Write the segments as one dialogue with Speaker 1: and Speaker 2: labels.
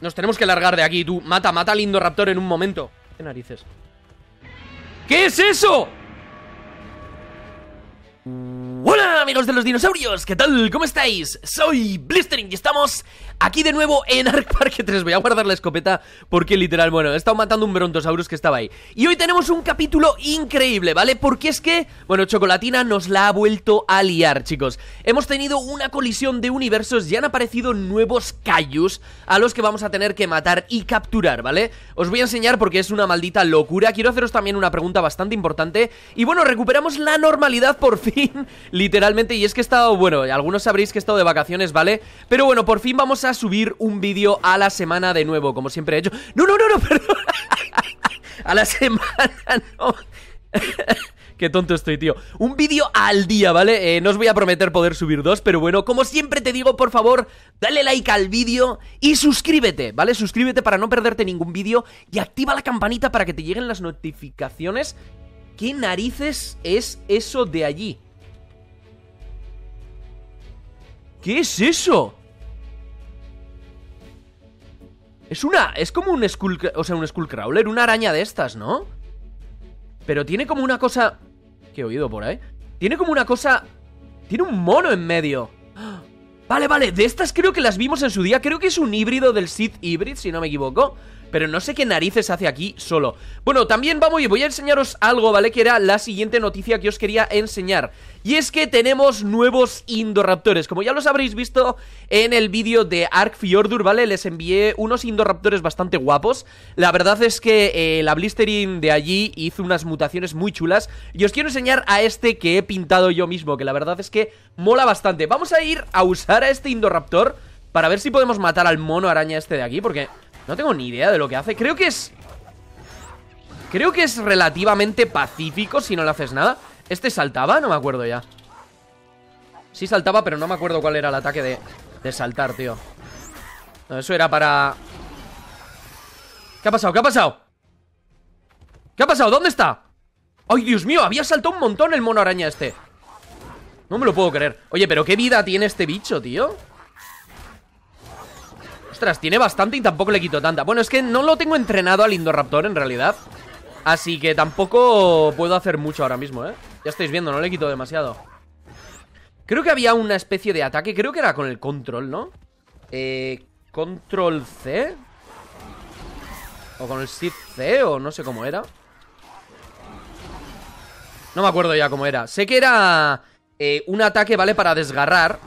Speaker 1: Nos tenemos que largar de aquí, tú. Mata, mata al raptor en un momento. ¿Qué narices? ¿Qué es eso? amigos de los dinosaurios, ¿qué tal? ¿Cómo estáis? Soy Blistering y estamos aquí de nuevo en Ark Park 3 Voy a guardar la escopeta porque literal, bueno, he estado matando un Brontosaurus que estaba ahí Y hoy tenemos un capítulo increíble, ¿vale? Porque es que, bueno, Chocolatina nos la ha vuelto a liar, chicos Hemos tenido una colisión de universos y han aparecido nuevos Cayus A los que vamos a tener que matar y capturar, ¿vale? Os voy a enseñar porque es una maldita locura Quiero haceros también una pregunta bastante importante Y bueno, recuperamos la normalidad por fin, literal y es que he estado, bueno, algunos sabréis que he estado de vacaciones, ¿vale? Pero bueno, por fin vamos a subir un vídeo a la semana de nuevo, como siempre he hecho. No, no, no, no, perdón. a la semana, no. Qué tonto estoy, tío. Un vídeo al día, ¿vale? Eh, no os voy a prometer poder subir dos, pero bueno, como siempre te digo, por favor, dale like al vídeo y suscríbete, ¿vale? Suscríbete para no perderte ningún vídeo y activa la campanita para que te lleguen las notificaciones. ¿Qué narices es eso de allí? ¿Qué es eso? Es una... Es como un skull... O sea, un skullcrawler, una araña de estas, ¿no? Pero tiene como una cosa... ¿Qué he oído por ahí. Tiene como una cosa... Tiene un mono en medio. Vale, vale, de estas creo que las vimos en su día. Creo que es un híbrido del Sith Hybrid, si no me equivoco pero no sé qué narices hace aquí solo. Bueno, también vamos y voy a enseñaros algo, ¿vale? Que era la siguiente noticia que os quería enseñar. Y es que tenemos nuevos Indoraptores. Como ya los habréis visto en el vídeo de Arc Fjordur, ¿vale? Les envié unos Indoraptores bastante guapos. La verdad es que eh, la Blistering de allí hizo unas mutaciones muy chulas. Y os quiero enseñar a este que he pintado yo mismo, que la verdad es que mola bastante. Vamos a ir a usar a este Indoraptor para ver si podemos matar al mono araña este de aquí, porque no tengo ni idea de lo que hace. Creo que es... Creo que es relativamente pacífico si no le haces nada. ¿Este saltaba? No me acuerdo ya. Sí saltaba, pero no me acuerdo cuál era el ataque de, de saltar, tío. No, eso era para... ¿Qué ha pasado? ¿Qué ha pasado? ¿Qué ha pasado? ¿Dónde está? ¡Ay, Dios mío! Había saltado un montón el mono araña este. No me lo puedo creer. Oye, pero qué vida tiene este bicho, tío. Ostras, tiene bastante y tampoco le quito tanta. Bueno, es que no lo tengo entrenado al Indoraptor en realidad. Así que tampoco puedo hacer mucho ahora mismo, ¿eh? Ya estáis viendo, no le quito demasiado. Creo que había una especie de ataque. Creo que era con el control, ¿no? Eh, control C. O con el shift C, o no sé cómo era. No me acuerdo ya cómo era. Sé que era eh, un ataque, ¿vale? Para desgarrar.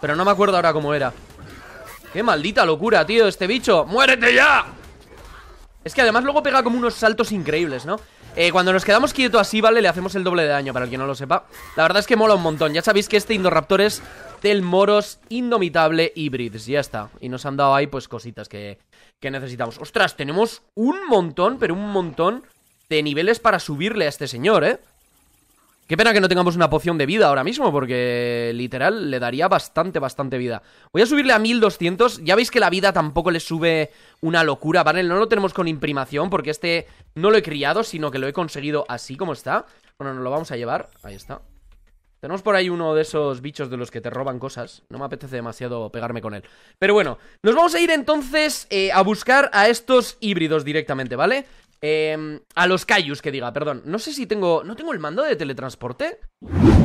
Speaker 1: Pero no me acuerdo ahora cómo era. Qué maldita locura, tío, este bicho ¡Muérete ya! Es que además luego pega como unos saltos increíbles, ¿no? Eh, cuando nos quedamos quietos así, ¿vale? Le hacemos el doble de daño, para el que no lo sepa La verdad es que mola un montón Ya sabéis que este Indoraptor es del Moros Indomitable Hybrids Ya está Y nos han dado ahí, pues, cositas que, que necesitamos Ostras, tenemos un montón, pero un montón De niveles para subirle a este señor, ¿eh? Qué pena que no tengamos una poción de vida ahora mismo, porque literal le daría bastante, bastante vida. Voy a subirle a 1200. Ya veis que la vida tampoco le sube una locura, ¿vale? No lo tenemos con imprimación, porque este no lo he criado, sino que lo he conseguido así como está. Bueno, nos lo vamos a llevar. Ahí está. Tenemos por ahí uno de esos bichos de los que te roban cosas. No me apetece demasiado pegarme con él. Pero bueno, nos vamos a ir entonces eh, a buscar a estos híbridos directamente, ¿vale? Eh, a los Cayus, que diga, perdón. No sé si tengo... ¿No tengo el mando de teletransporte?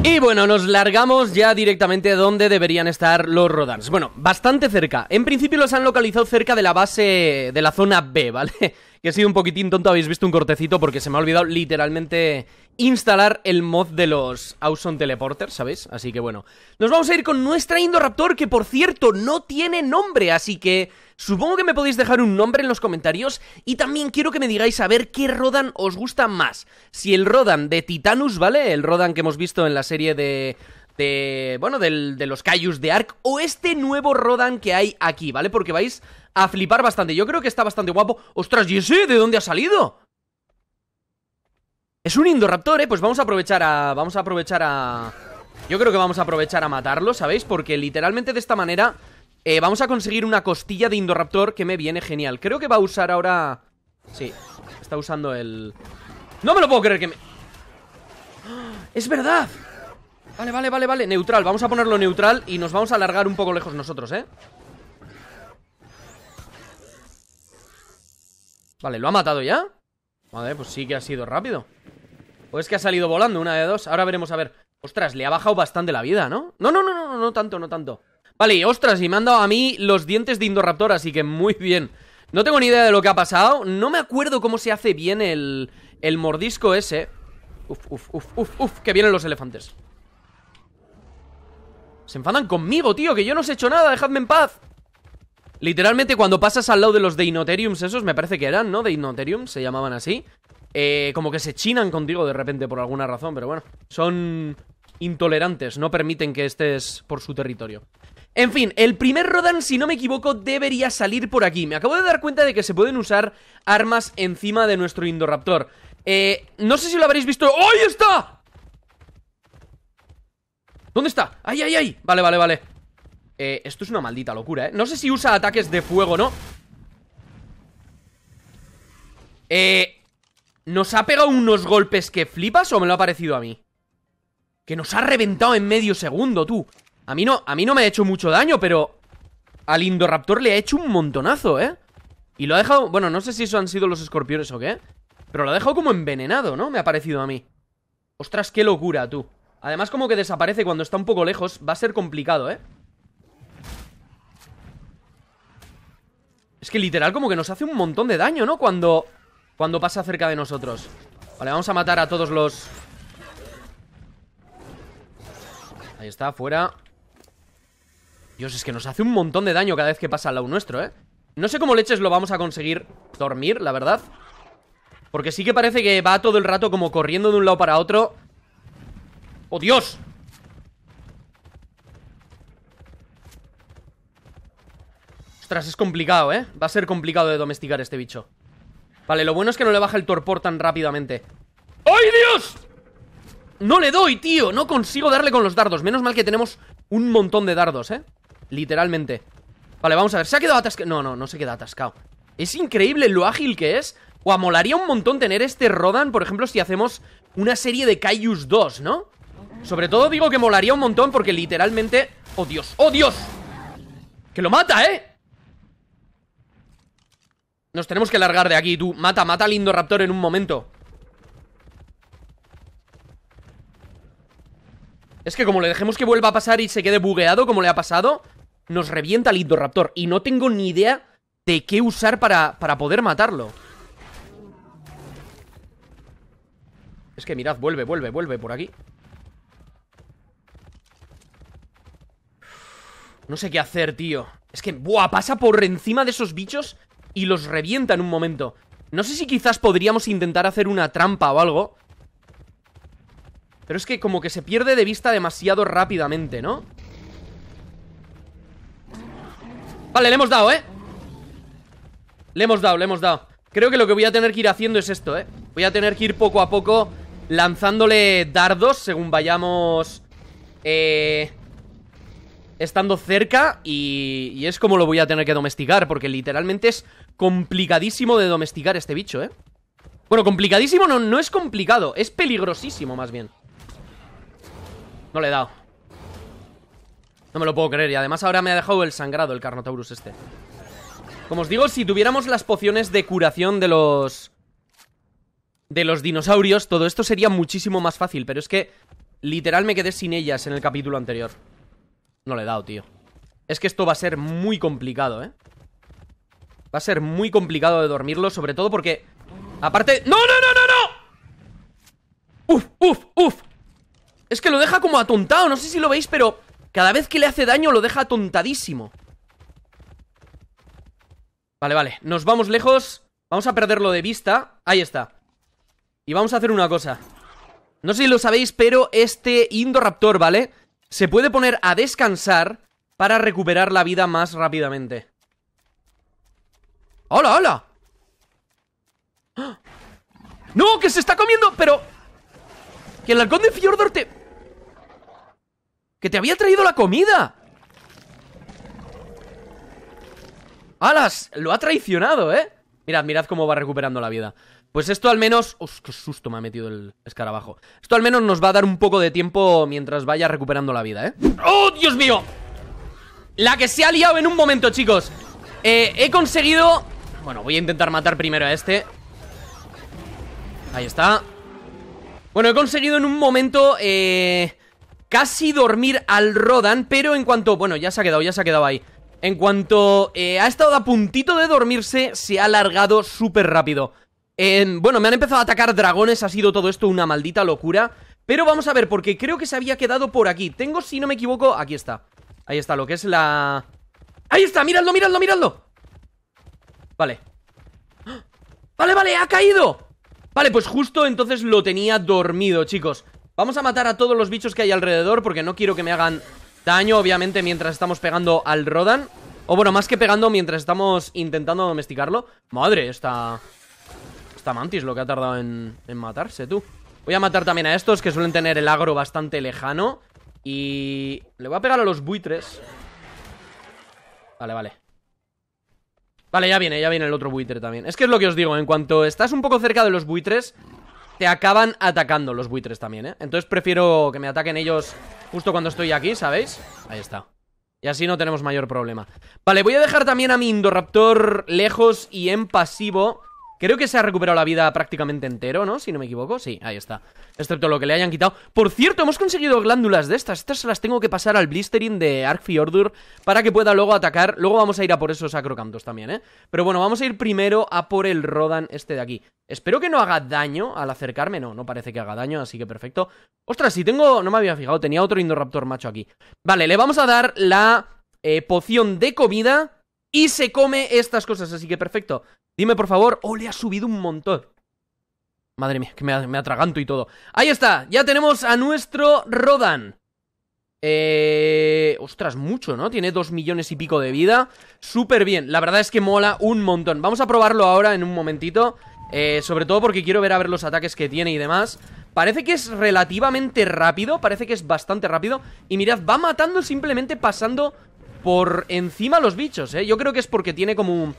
Speaker 1: Y bueno, nos largamos ya directamente donde deberían estar los Rodans. Bueno, bastante cerca. En principio los han localizado cerca de la base de la zona B, ¿vale? que ha sido un poquitín tonto, habéis visto un cortecito porque se me ha olvidado literalmente instalar el mod de los awesome Teleporter, ¿sabéis? Así que bueno, nos vamos a ir con nuestra Indoraptor que por cierto no tiene nombre, así que supongo que me podéis dejar un nombre en los comentarios y también quiero que me digáis a ver qué Rodan os gusta más, si el Rodan de Titanus, ¿vale? El Rodan que hemos visto en la serie de de, bueno, del, de los Cayus de Ark o este nuevo Rodan que hay aquí, ¿vale? Porque vais a flipar bastante. Yo creo que está bastante guapo. ¡Ostras, Jesse! sé de dónde ha salido? Es un Indoraptor, ¿eh? Pues vamos a aprovechar a... Vamos a aprovechar a... Yo creo que vamos a aprovechar a matarlo, ¿sabéis? Porque literalmente de esta manera eh, vamos a conseguir una costilla de Indoraptor que me viene genial. Creo que va a usar ahora... Sí, está usando el... ¡No me lo puedo creer que me... ¡Ah! ¡Es verdad! Vale, vale, vale, vale. Neutral, vamos a ponerlo neutral y nos vamos a alargar un poco lejos nosotros, ¿eh? Vale, ¿lo ha matado ya? Vale, pues sí que ha sido rápido O es que ha salido volando, una de dos Ahora veremos, a ver Ostras, le ha bajado bastante la vida, ¿no? No, no, no, no, no, tanto, no tanto Vale, y ostras, y me han dado a mí los dientes de Indoraptor Así que muy bien No tengo ni idea de lo que ha pasado No me acuerdo cómo se hace bien el, el mordisco ese Uf, uf, uf, uf, uf Que vienen los elefantes Se enfadan conmigo, tío Que yo no os he hecho nada, dejadme en paz Literalmente cuando pasas al lado de los Deinoteriums esos, me parece que eran, ¿no? Deinoteriums, se llamaban así. Eh, como que se chinan contigo de repente por alguna razón, pero bueno. Son intolerantes, no permiten que estés por su territorio. En fin, el primer Rodan, si no me equivoco, debería salir por aquí. Me acabo de dar cuenta de que se pueden usar armas encima de nuestro Indoraptor. Eh, no sé si lo habréis visto... ¡Ahí está! ¿Dónde está? ¡Ay, ay, ay! Vale, vale, vale. Eh, esto es una maldita locura, ¿eh? No sé si usa ataques de fuego o no. Eh... Nos ha pegado unos golpes que flipas o me lo ha parecido a mí. Que nos ha reventado en medio segundo, tú. A mí no, a mí no me ha hecho mucho daño, pero... Al Indoraptor le ha hecho un montonazo, ¿eh? Y lo ha dejado... Bueno, no sé si eso han sido los escorpiones o qué. Pero lo ha dejado como envenenado, ¿no? Me ha parecido a mí. Ostras, qué locura, tú. Además, como que desaparece cuando está un poco lejos. Va a ser complicado, ¿eh? Es que literal como que nos hace un montón de daño, ¿no? Cuando, cuando pasa cerca de nosotros Vale, vamos a matar a todos los... Ahí está, fuera Dios, es que nos hace un montón de daño cada vez que pasa al lado nuestro, ¿eh? No sé cómo leches lo vamos a conseguir dormir, la verdad Porque sí que parece que va todo el rato como corriendo de un lado para otro ¡Oh, Dios! Ostras, es complicado, ¿eh? Va a ser complicado de domesticar este bicho Vale, lo bueno es que no le baja el torpor tan rápidamente ¡Ay, Dios! No le doy, tío No consigo darle con los dardos Menos mal que tenemos un montón de dardos, ¿eh? Literalmente Vale, vamos a ver Se ha quedado atascado No, no, no se queda atascado Es increíble lo ágil que es O molaría un montón tener este Rodan Por ejemplo, si hacemos una serie de Caius 2, ¿no? Sobre todo digo que molaría un montón Porque literalmente... ¡Oh, Dios! ¡Oh, Dios! ¡Que lo mata, eh! Nos tenemos que largar de aquí, tú. Mata, mata al Indoraptor en un momento. Es que como le dejemos que vuelva a pasar y se quede bugueado como le ha pasado, nos revienta el Indoraptor. Y no tengo ni idea de qué usar para, para poder matarlo. Es que mirad, vuelve, vuelve, vuelve por aquí. No sé qué hacer, tío. Es que, buah, pasa por encima de esos bichos y los revienta en un momento. No sé si quizás podríamos intentar hacer una trampa o algo. Pero es que como que se pierde de vista demasiado rápidamente, ¿no? Vale, le hemos dado, ¿eh? Le hemos dado, le hemos dado Creo que lo que voy a tener que ir haciendo es esto, ¿eh? Voy a tener que ir poco a poco lanzándole dardos según vayamos... Eh... Estando cerca y, y es como lo voy a tener que domesticar Porque literalmente es complicadísimo de domesticar este bicho, ¿eh? Bueno, complicadísimo no, no es complicado, es peligrosísimo más bien. No le he dado. No me lo puedo creer y además ahora me ha dejado el sangrado el Carnotaurus este. Como os digo, si tuviéramos las pociones de curación de los... De los dinosaurios, todo esto sería muchísimo más fácil, pero es que literal me quedé sin ellas en el capítulo anterior. No le he dado, tío. Es que esto va a ser muy complicado, ¿eh? Va a ser muy complicado de dormirlo, sobre todo porque... Aparte... ¡No, no, no, no, no! ¡Uf, uf, uf! Es que lo deja como atontado, no sé si lo veis, pero... Cada vez que le hace daño lo deja atontadísimo. Vale, vale, nos vamos lejos Vamos a perderlo de vista Ahí está Y vamos a hacer una cosa No sé si lo sabéis, pero este Indoraptor, ¿vale? Se puede poner a descansar Para recuperar la vida más rápidamente ¡Hola, hola! ¡No, que se está comiendo! Pero... Que el halcón de Fjordor te... ¡Que te había traído la comida! ¡Alas! Lo ha traicionado, ¿eh? Mirad, mirad cómo va recuperando la vida. Pues esto al menos... ¡Uf, qué susto me ha metido el escarabajo! Esto al menos nos va a dar un poco de tiempo mientras vaya recuperando la vida, ¿eh? ¡Oh, Dios mío! La que se ha liado en un momento, chicos. Eh, he conseguido bueno, voy a intentar matar primero a este Ahí está Bueno, he conseguido en un momento eh, Casi dormir al Rodan Pero en cuanto... Bueno, ya se ha quedado, ya se ha quedado ahí En cuanto eh, ha estado a puntito de dormirse Se ha alargado súper rápido eh, Bueno, me han empezado a atacar dragones Ha sido todo esto una maldita locura Pero vamos a ver, porque creo que se había quedado por aquí Tengo, si no me equivoco... Aquí está Ahí está, lo que es la... ¡Ahí está! ¡Miradlo, miradlo, miradlo! Vale Vale, vale, ha caído Vale, pues justo entonces lo tenía dormido, chicos Vamos a matar a todos los bichos que hay alrededor Porque no quiero que me hagan daño, obviamente Mientras estamos pegando al Rodan O bueno, más que pegando mientras estamos intentando domesticarlo Madre, esta... Esta mantis lo que ha tardado en, en matarse, tú Voy a matar también a estos que suelen tener el agro bastante lejano Y... Le voy a pegar a los buitres Vale, vale Vale, ya viene, ya viene el otro buitre también Es que es lo que os digo, en cuanto estás un poco cerca de los buitres Te acaban atacando los buitres también, ¿eh? Entonces prefiero que me ataquen ellos justo cuando estoy aquí, ¿sabéis? Ahí está y así no tenemos mayor problema Vale, voy a dejar también a mi Indoraptor lejos y en pasivo Creo que se ha recuperado la vida prácticamente entero, ¿no? Si no me equivoco, sí, ahí está Excepto lo que le hayan quitado Por cierto, hemos conseguido glándulas de estas Estas las tengo que pasar al blistering de Arkfiordur Para que pueda luego atacar Luego vamos a ir a por esos acrocantos también, ¿eh? Pero bueno, vamos a ir primero a por el Rodan este de aquí Espero que no haga daño al acercarme No, no parece que haga daño, así que perfecto Ostras, si tengo... no me había fijado Tenía otro Indoraptor macho aquí Vale, le vamos a dar la eh, poción de comida y se come estas cosas, así que perfecto. Dime por favor, oh, le ha subido un montón. Madre mía, que me, atraganto y todo. Ahí está, ya tenemos a nuestro Rodan. Eh... Ostras, mucho, ¿no? Tiene dos millones y pico de vida Súper bien, la verdad es que mola un montón Vamos a probarlo ahora en un momentito eh, Sobre todo porque quiero ver a ver los ataques que tiene y demás Parece que es relativamente rápido Parece que es bastante rápido Y mirad, va matando simplemente pasando por encima los bichos, ¿eh? Yo creo que es porque tiene como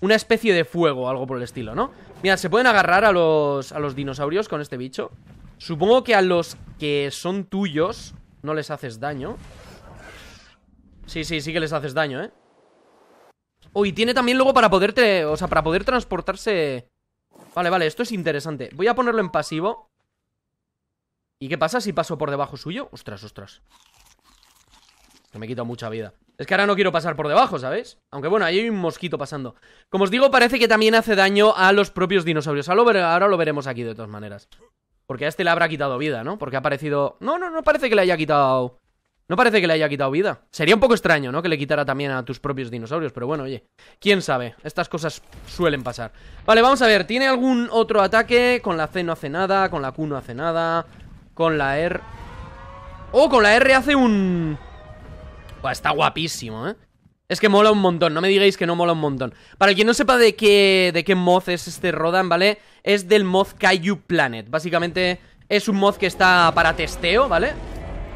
Speaker 1: una especie de fuego, algo por el estilo, ¿no? Mira, se pueden agarrar a los, a los dinosaurios con este bicho. Supongo que a los que son tuyos no les haces daño. Sí, sí, sí que les haces daño, ¿eh? Uy, oh, tiene también luego para poderte... O sea, para poder transportarse... Vale, vale, esto es interesante. Voy a ponerlo en pasivo. ¿Y qué pasa si paso por debajo suyo? Ostras, ostras que me he quitado mucha vida. Es que ahora no quiero pasar por debajo, sabes Aunque bueno, ahí hay un mosquito pasando. Como os digo, parece que también hace daño a los propios dinosaurios. Ahora ahora lo veremos aquí de todas maneras. Porque a este le habrá quitado vida, ¿no? Porque ha parecido... No, no, no parece que le haya quitado... No parece que le haya quitado vida. Sería un poco extraño, ¿no? Que le quitara también a tus propios dinosaurios, pero bueno, oye. ¿Quién sabe? Estas cosas suelen pasar. Vale, vamos a ver. ¿Tiene algún otro ataque? Con la C no hace nada, con la Q no hace nada, con la R... Oh, con la R hace un está guapísimo, ¿eh? Es que mola un montón, no me digáis que no mola un montón. Para quien no sepa de qué, de qué mod es este Rodan, ¿vale? Es del mod Kaiju Planet. Básicamente es un mod que está para testeo, ¿vale?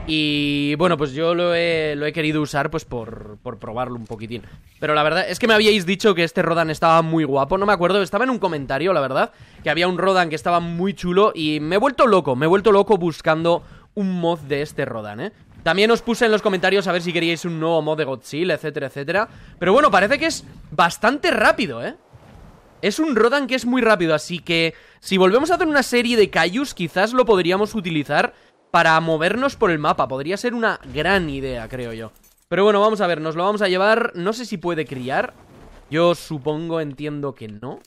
Speaker 1: Y bueno, pues yo lo he, querido usar pues por, por, probarlo un poquitín. Pero la verdad es que me habíais dicho que este Rodan estaba muy guapo, no me acuerdo, estaba en un comentario, la verdad, que había un Rodan que estaba muy chulo y me he vuelto loco, me he vuelto loco buscando un mod de este Rodan, ¿eh? También os puse en los comentarios a ver si queríais un nuevo mod de Godzilla, etcétera, etcétera. Pero bueno, parece que es bastante rápido, ¿eh? Es un Rodan que es muy rápido, así que si volvemos a hacer una serie de Cayus, quizás lo podríamos utilizar para movernos por el mapa. Podría ser una gran idea, creo yo. Pero bueno, vamos a ver, nos lo vamos a llevar. No sé si puede criar. Yo supongo, entiendo que no.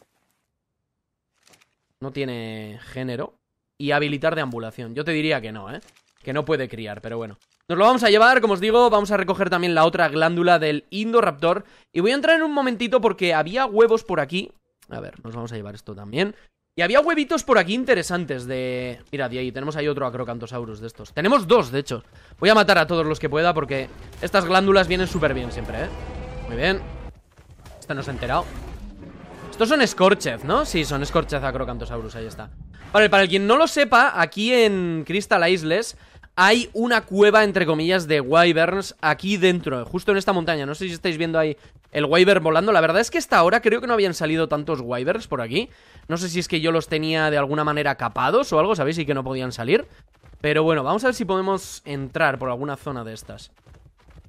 Speaker 1: No tiene género. Y habilitar de ambulación. Yo te diría que no, ¿eh? Que no puede criar, pero bueno. Nos lo vamos a llevar, como os digo, vamos a recoger también la otra glándula del Indoraptor. Y voy a entrar en un momentito porque había huevos por aquí. A ver, nos vamos a llevar esto también. Y había huevitos por aquí interesantes de... Mira, de ahí tenemos ahí otro Acrocantosaurus de estos. Tenemos dos, de hecho. Voy a matar a todos los que pueda porque estas glándulas vienen súper bien siempre, ¿eh? Muy bien. Este no se ha enterado. Estos son Scorchef, ¿no? Sí, son Scorchef Acrocantosaurus, ahí está. Vale, para el quien no lo sepa, aquí en Crystal Isles hay una cueva, entre comillas, de wyverns aquí dentro, justo en esta montaña. No sé si estáis viendo ahí el wyvern volando. La verdad es que hasta ahora creo que no habían salido tantos wyverns por aquí. No sé si es que yo los tenía de alguna manera capados o algo, ¿sabéis? Y que no podían salir. Pero bueno, vamos a ver si podemos entrar por alguna zona de estas.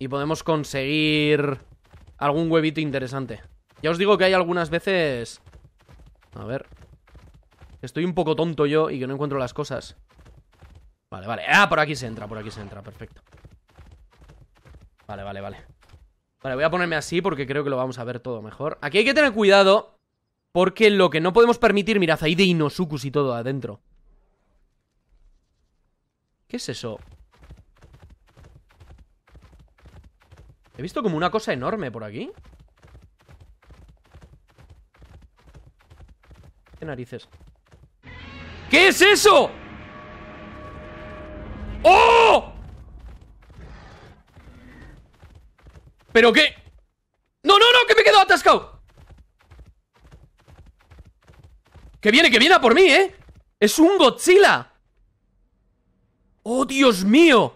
Speaker 1: Y podemos conseguir algún huevito interesante. Ya os digo que hay algunas veces... A ver... Estoy un poco tonto yo y que no encuentro las cosas. Vale, vale. Ah, por aquí se entra, por aquí se entra. Perfecto. Vale, vale, vale. Vale, voy a ponerme así porque creo que lo vamos a ver todo mejor. Aquí hay que tener cuidado porque lo que no podemos permitir... Mirad, ahí de Inosukus y todo adentro. ¿Qué es eso? He visto como una cosa enorme por aquí. ¿Qué narices? ¿Qué es eso? ¿Pero qué? ¡No, no, no! ¡Que me quedo atascado! ¡Que viene, que viene a por mí, eh! ¡Es un Godzilla! ¡Oh, Dios mío!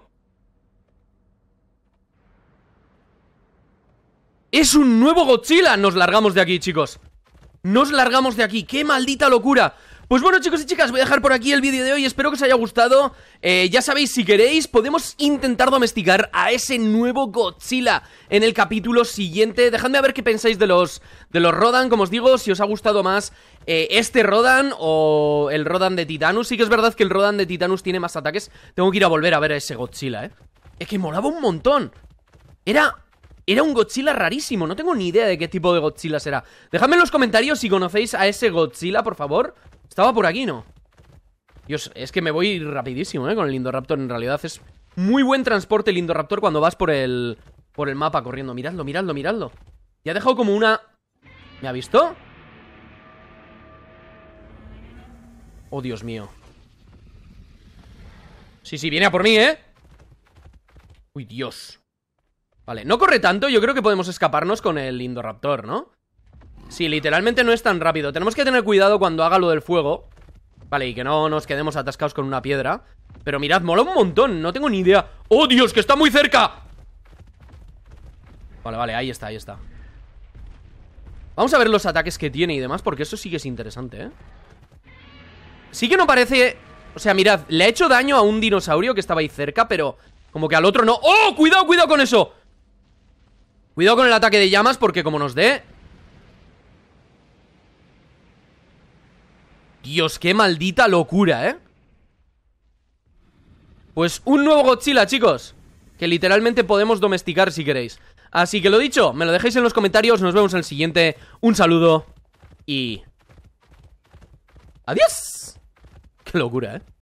Speaker 1: ¡Es un nuevo Godzilla! Nos largamos de aquí, chicos Nos largamos de aquí ¡Qué maldita locura! Pues bueno chicos y chicas, voy a dejar por aquí el vídeo de hoy, espero que os haya gustado eh, Ya sabéis, si queréis, podemos intentar domesticar a ese nuevo Godzilla en el capítulo siguiente Dejadme a ver qué pensáis de los, de los Rodan, como os digo, si os ha gustado más eh, este Rodan o el Rodan de Titanus Sí que es verdad que el Rodan de Titanus tiene más ataques, tengo que ir a volver a ver a ese Godzilla, eh Es que molaba un montón Era era un Godzilla rarísimo, no tengo ni idea de qué tipo de Godzilla será. Dejadme en los comentarios si conocéis a ese Godzilla, por favor. Estaba por aquí, ¿no? Dios, es que me voy rapidísimo, ¿eh? Con el Indoraptor, en realidad es muy buen transporte el Indoraptor cuando vas por el por el mapa corriendo. Miradlo, miradlo, miradlo. Ya ha dejado como una... ¿Me ha visto? Oh, Dios mío. Sí, sí, viene a por mí, ¿eh? Uy, Dios. Vale, no corre tanto. Yo creo que podemos escaparnos con el Indoraptor, ¿no? Sí, literalmente no es tan rápido. Tenemos que tener cuidado cuando haga lo del fuego. Vale, y que no nos quedemos atascados con una piedra. Pero mirad, mola un montón. No tengo ni idea. ¡Oh, Dios, que está muy cerca! Vale, vale, ahí está, ahí está. Vamos a ver los ataques que tiene y demás, porque eso sí que es interesante, ¿eh? Sí que no parece... O sea, mirad, le ha hecho daño a un dinosaurio que estaba ahí cerca, pero como que al otro no... ¡Oh! ¡Cuidado, cuidado con eso! Cuidado con el ataque de llamas, porque como nos dé... Dios, qué maldita locura, ¿eh? Pues un nuevo Godzilla, chicos Que literalmente podemos domesticar si queréis Así que lo dicho, me lo dejéis en los comentarios Nos vemos en el siguiente, un saludo Y... ¡Adiós! Qué locura, ¿eh?